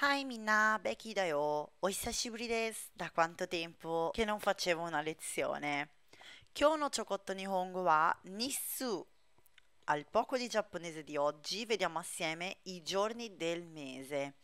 Hi Minna, Becky da io. O Isashiburi desu. Da quanto tempo che non facevo una lezione. Kyo no Chocotto Nihongo wa Nissu. Al poco di giapponese di oggi vediamo assieme i giorni del mese.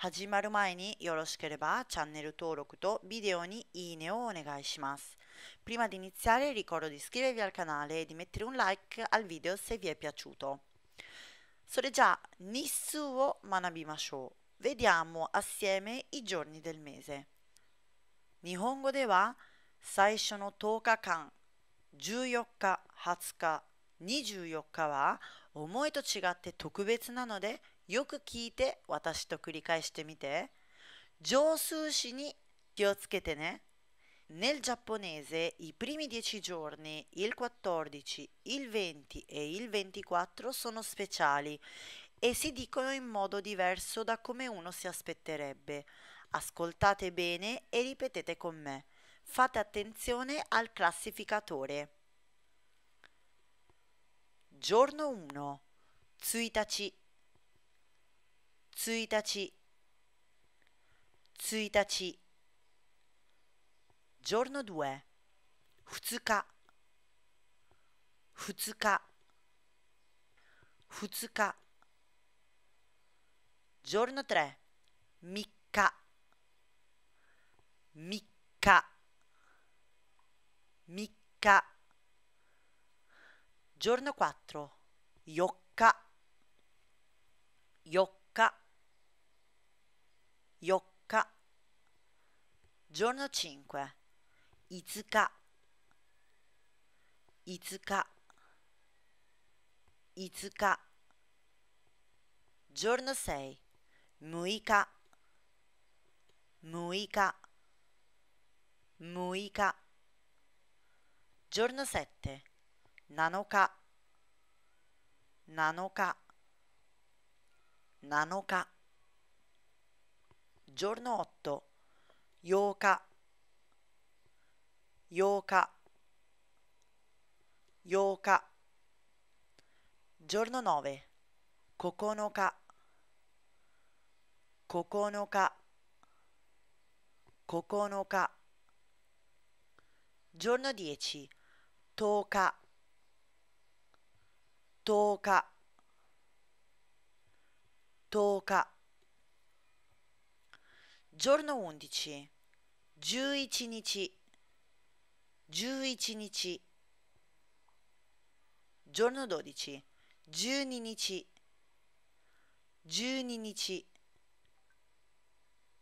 Hajimaru mai ni yoroshikereba channel touroku to video ni iine o onegai shimasu. Prima di iniziare ricordo di iscrivervi al canale e di mettere un like al video se vi è piaciuto. già, manabimashou. Vediamo assieme i giorni del mese. Nihongo de wa saisho no 10日間14日20日24 Nel giapponese i primi 10 giorni, il 14, il 20 e il 24 sono speciali e si dicono in modo diverso da come uno si aspetterebbe. Ascoltate bene e ripetete con me. Fate attenzione al classificatore. Giorno 1. Tsuitachi. Tsuitachi. Tsuitachi. Giorno 2. Futsuka. Futsuka. Futsuka. Giorno 3. Micca. Micca. Micca. Giorno 4. Iocca. Iocca. Iocca. Giorno 5. Izuka. Izuka. Izuka. Giorno 6 muica muica muica giorno 7 nanoka nanoka nanoka giorno 8 yoka yoka yoka giorno 9 kokonoka 9日 giorno 10 10日10 giorno 11 11日11日 giorno 12 12日12日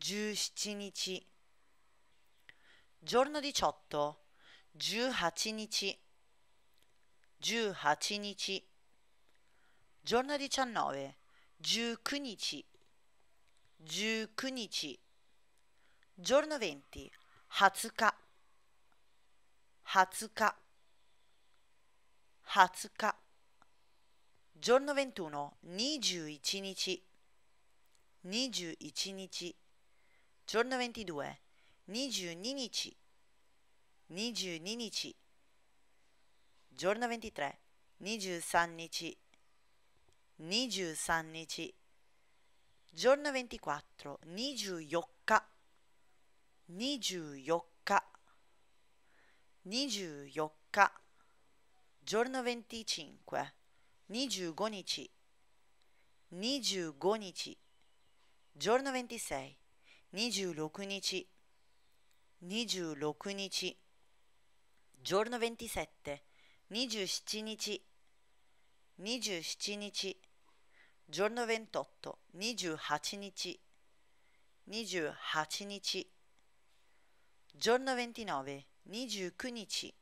17日 giorno 18 18日18日 giorno 19 19日19日 giorno 20 20日20日20日 giorno 21 21日21日 Giorno 22. Niju Ninichi. Niju Ninichi. Giorno 23. Niju Sannichi. Niju Sannichi. Giorno 24. Niju Yokka. Niju Yokka. Niju Yokka. Giorno 25. Niju Gonichi. Niju Gonichi. Giorno 26. 26日26日 giorno 27 27日27日 giorno 28 28日28日 giorno 29 29日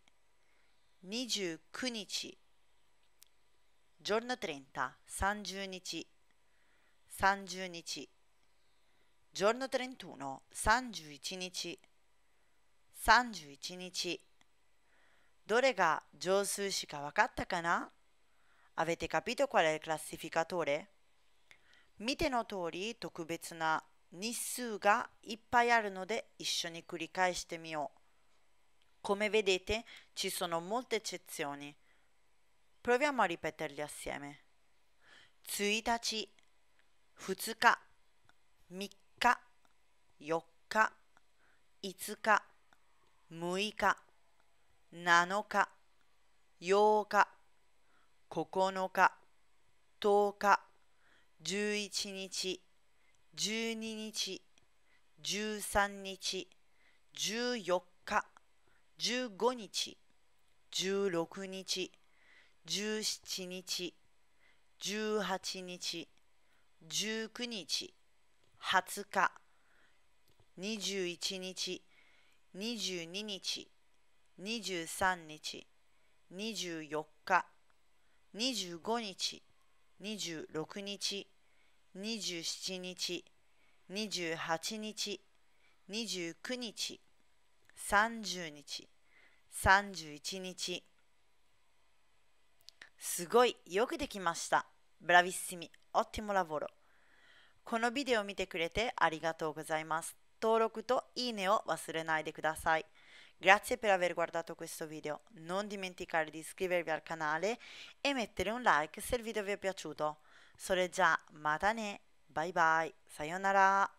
29日 giorno 30 30日30日 Giorno 31. Sanjui Chinichi. Sanjui Chinichi. Dore ga Josu shika wakatta kana? Avete capito qual è il classificatore? Mite no tori, tokubetsu na nissu ga ippai aru node issho ni kurikaeshite mio. Come vedete, ci sono molte eccezioni. Proviamo a ripeterli assieme. 1日2日3日4日5日6日7日8日9日10日11日12日13日14日15日16日17日18日19日20日21日22日23日24日25日26日27日28日29日30日31日すごいよくできましたブラビッシミオッティモラボロこのビデオを見てくれてありがとうございます。登録といいねを忘れないでください。Grazie per aver guardato questo video. Non dimenticare di iscrivervi al canale e mettere un like se il video vi è piaciuto. già, bye bye, それじゃあ、またね。バイバイ。さよなら。